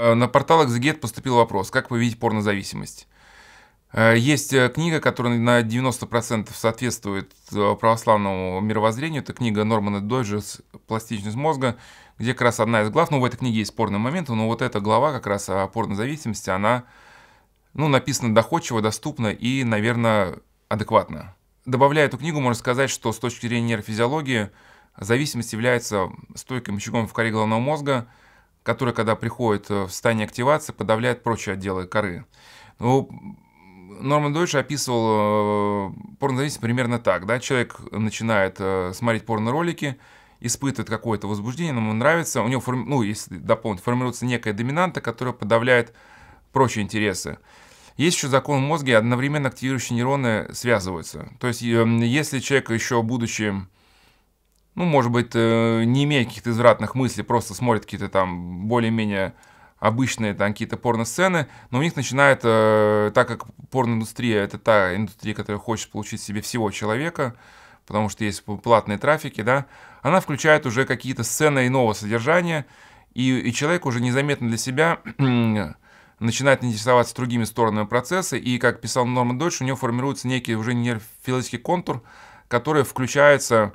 Э, на портал Exeget поступил вопрос, как победить порнозависимость. Э, есть э, книга, которая на 90% соответствует православному мировоззрению. Это книга Нормана Доджес «Пластичность мозга», где как раз одна из глав, ну в этой книге есть порные моменты, но вот эта глава как раз о порнозависимости, она ну, написана доходчиво, доступно и, наверное, адекватно. Добавляя эту книгу, можно сказать, что с точки зрения нейрофизиологии зависимость является стойким очагом в коре головного мозга – которые, когда приходят э, в состояние активации, подавляют прочие отделы коры. Ну, Норман Дойч описывал э, порнозависимость примерно так. Да? Человек начинает э, смотреть порно-ролики, испытывает какое-то возбуждение, ему нравится, у него, форми... ну, если дополнить, формируется некая доминанта, которая подавляет прочие интересы. Есть еще закон в мозге, одновременно активирующие нейроны связываются. То есть, если человек еще, будучи ну, может быть, э, не имея каких-то извратных мыслей, просто смотрят какие-то там более-менее обычные там какие-то порно-сцены, но у них начинает, э, так как порноиндустрия это та индустрия, которая хочет получить себе всего человека, потому что есть платные трафики, да, она включает уже какие-то сцены иного содержания, и, и человек уже незаметно для себя начинает интересоваться другими сторонами процесса, и, как писал Норман Дойч, у него формируется некий уже нейрофилический контур, который включается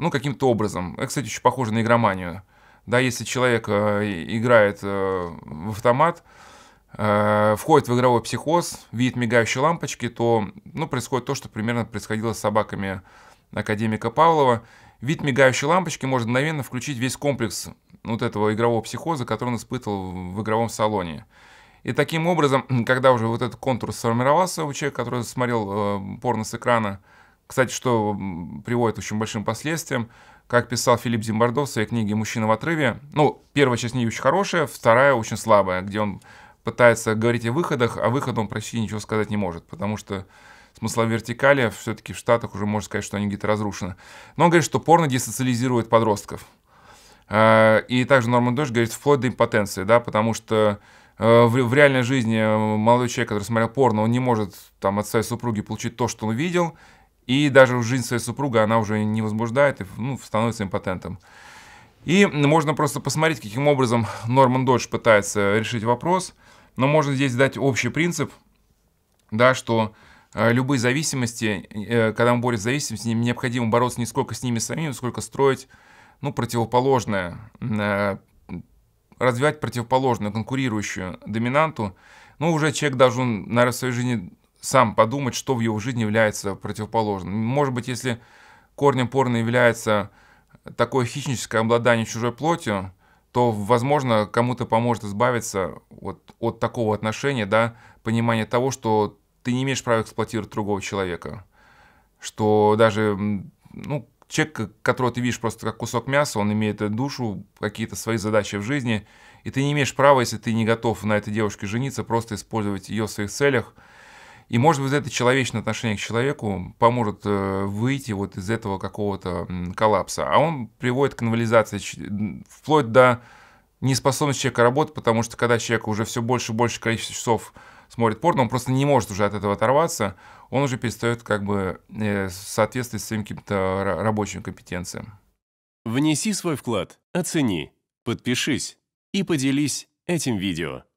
ну, каким-то образом. Это, кстати, еще похоже на игроманию. Да, если человек э, играет э, в автомат, э, входит в игровой психоз, видит мигающие лампочки, то ну, происходит то, что примерно происходило с собаками академика Павлова. Вид мигающей лампочки может мгновенно включить весь комплекс вот этого игрового психоза, который он испытывал в игровом салоне. И таким образом, когда уже вот этот контур сформировался у человека, который смотрел э, порно с экрана, кстати, что приводит к очень большим последствиям. Как писал Филипп Зимбардо в своей книге «Мужчина в отрыве», ну, первая часть не очень хорошая, вторая очень слабая, где он пытается говорить о выходах, а выходом почти ничего сказать не может, потому что смысла вертикали все-таки в Штатах уже можно сказать, что они где-то разрушены. Но он говорит, что порно десоциализирует подростков. Э, и также Норман Дойч говорит, вплоть до импотенции, да, потому что э, в реальной жизни э, молодой человек, который смотрел порно, он не может там, от своей супруги получить то, что он видел, и даже жизнь своей супруга она уже не возбуждает и ну, становится импотентом. И можно просто посмотреть, каким образом Норман Додж пытается решить вопрос. Но можно здесь дать общий принцип, да, что э, любые зависимости, э, когда мы боремся с зависимостью, необходимо бороться не сколько с ними самими, сколько строить ну, противоположное, э, развивать противоположную, конкурирующую доминанту. Ну, уже человек должен, наверное, в своей жизни сам подумать, что в его жизни является противоположным. Может быть, если корнем порно является такое хищническое обладание чужой плотью, то, возможно, кому-то поможет избавиться вот от такого отношения, да, понимания того, что ты не имеешь права эксплуатировать другого человека, что даже, ну, человек, которого ты видишь просто как кусок мяса, он имеет душу, какие-то свои задачи в жизни, и ты не имеешь права, если ты не готов на этой девушке жениться, просто использовать ее в своих целях – и, может быть, это человечное отношение к человеку поможет э, выйти вот из этого какого-то коллапса. А он приводит к инвалидизации вплоть до неспособности человека работать, потому что когда человек уже все больше и больше количество часов смотрит порно, он просто не может уже от этого оторваться, он уже перестает как бы э, соответствовать своим каким-то рабочим компетенциям. Внеси свой вклад, оцени, подпишись и поделись этим видео.